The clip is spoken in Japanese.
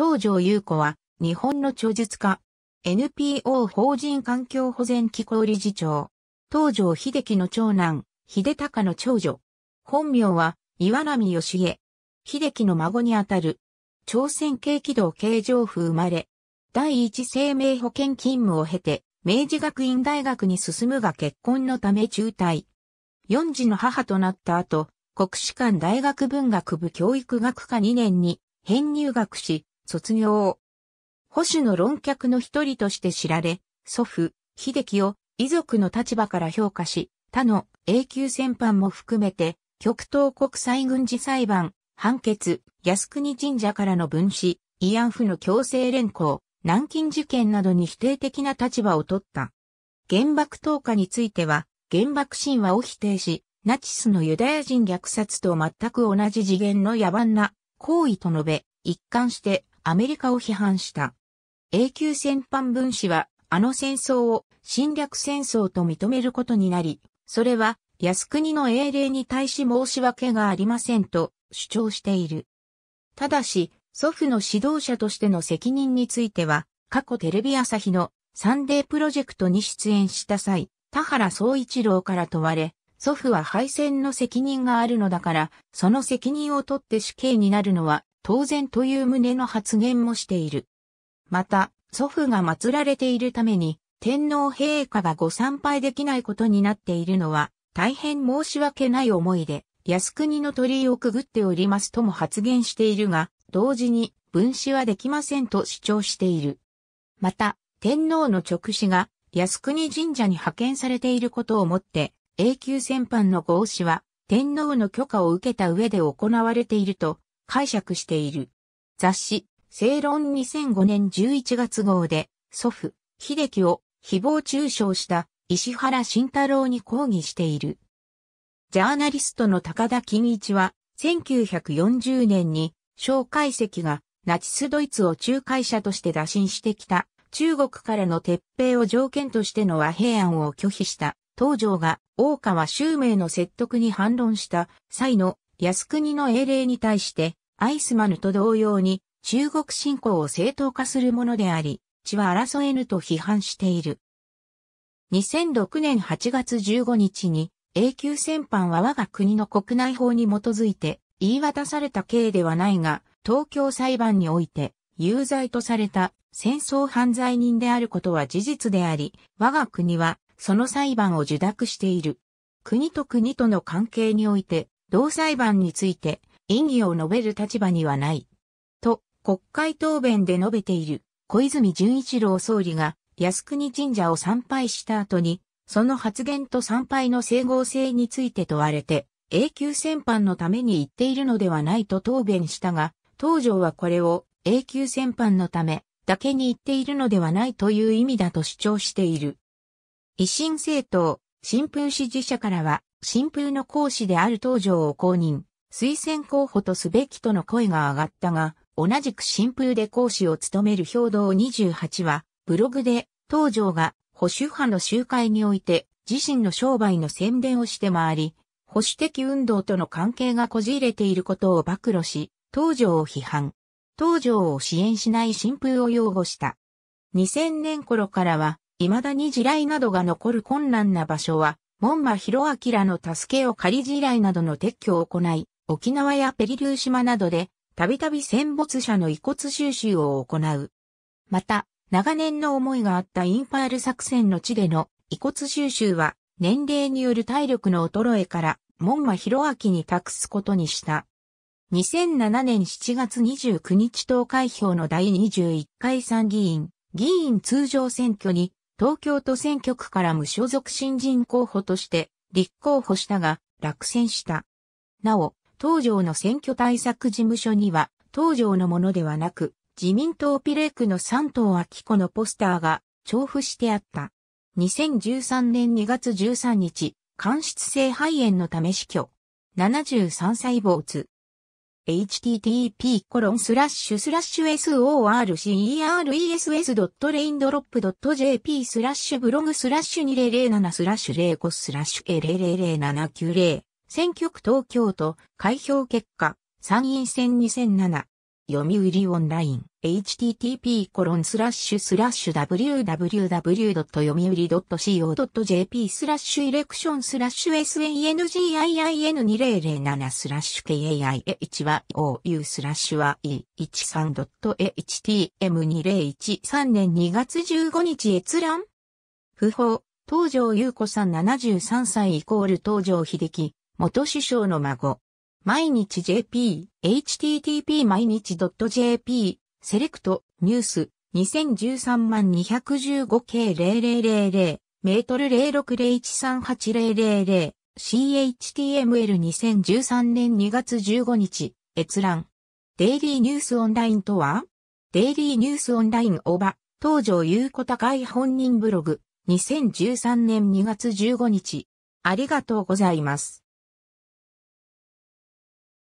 東条優子は、日本の著述家、NPO 法人環境保全機構理事長、東条秀樹の長男、秀隆の長女。本名は、岩波義家。秀樹の孫にあたる。朝鮮系軌道軽上府生まれ。第一生命保険勤務を経て、明治学院大学に進むが結婚のため中退。四児の母となった後、国士館大学文学部教育学科2年に編入学し、卒業。保守の論客の一人として知られ、祖父、秀樹を遺族の立場から評価し、他の永久戦犯も含めて、極東国際軍事裁判、判決、靖国神社からの分子、慰安婦の強制連行、南京事件などに否定的な立場を取った。原爆投下については、原爆神話を否定し、ナチスのユダヤ人虐殺と全く同じ次元の野蛮な行為と述べ、一貫してアメリカを批判した。永久戦犯分子は、あの戦争を侵略戦争と認めることになり、それは靖国の英霊に対し申し訳がありませんと主張している。ただし、祖父の指導者としての責任については、過去テレビ朝日のサンデープロジェクトに出演した際、田原総一郎から問われ、祖父は敗戦の責任があるのだから、その責任を取って死刑になるのは当然という旨の発言もしている。また、祖父が祀られているために、天皇陛下がご参拝できないことになっているのは、大変申し訳ない思いで、靖国の鳥居をくぐっておりますとも発言しているが、同時に分子はできませんと主張している。また、天皇の直使が靖国神社に派遣されていることをもって、永久戦犯の合祀は天皇の許可を受けた上で行われていると解釈している。雑誌、正論2005年11月号で、祖父、秀樹を誹謗中傷した石原慎太郎に抗議している。ジャーナリストの高田金一は、1940年に、蒋介石がナチスドイツを仲介者として打診してきた中国からの撤兵を条件としての和平案を拒否した東条が大川周明の説得に反論した際の靖国の英霊に対してアイスマヌと同様に中国侵攻を正当化するものであり、血は争えぬと批判している。2006年8月15日に永久戦犯は我が国の国内法に基づいて言い渡された刑ではないが、東京裁判において有罪とされた戦争犯罪人であることは事実であり、我が国はその裁判を受諾している。国と国との関係において、同裁判について意義を述べる立場にはない。と、国会答弁で述べている小泉純一郎総理が靖国神社を参拝した後に、その発言と参拝の整合性について問われて、永久戦犯のために言っているのではないと答弁したが、東条はこれを永久戦犯のためだけに言っているのではないという意味だと主張している。維新政党、新風支持者からは、新風の講師である東条を公認、推薦候補とすべきとの声が上がったが、同じく新風で講師を務める兵道28は、ブログで、東条が保守派の集会において、自身の商売の宣伝をして回り、保守的運動との関係がこじれていることを暴露し、東条を批判。東条を支援しない新風を擁護した。2000年頃からは、未だに地雷などが残る困難な場所は、門馬博明の助けを借り地雷などの撤去を行い、沖縄やペリルー島などで、たびたび戦没者の遺骨収集を行う。また、長年の思いがあったインパール作戦の地での遺骨収集は、年齢による体力の衰えから、門馬広明に託すことにした。2007年7月29日投開票の第21回参議院、議員通常選挙に、東京都選挙区から無所属新人候補として立候補したが、落選した。なお、東条の選挙対策事務所には、東条のものではなく、自民党ピレークの三藤秋子のポスターが重布してあった。2013年2月13日、間質性肺炎のため死去。73歳坊没。http コロンスラッシュスラッシュ sorceress.raindrop.jp スラッシュブログスラッシュ2007スラッシュ05スラッシュ0007990選挙区東京都、開票結果、参院選2007、読売オンライン、http コロンスラッシュスラッシュ www. 読売 .co.jp スラッシュイレクションスラッシュ sangiin2007 スラッシュ kaih1you スラッシュは e13.htm2013 年2月15日閲覧不法東条優子さん73歳イコール東条秀樹、元首相の孫。毎日 JP、http 毎日 .jp、セレクト、ニュース、2013万215系0000、メートル0 6 0 1 3 8 0 0 0 CHTML2013 年2月15日、閲覧。デイリーニュースオンラインとはデイリーニュースオンライン大場、東条優子高い本人ブログ、2013年2月15日。ありがとうございます。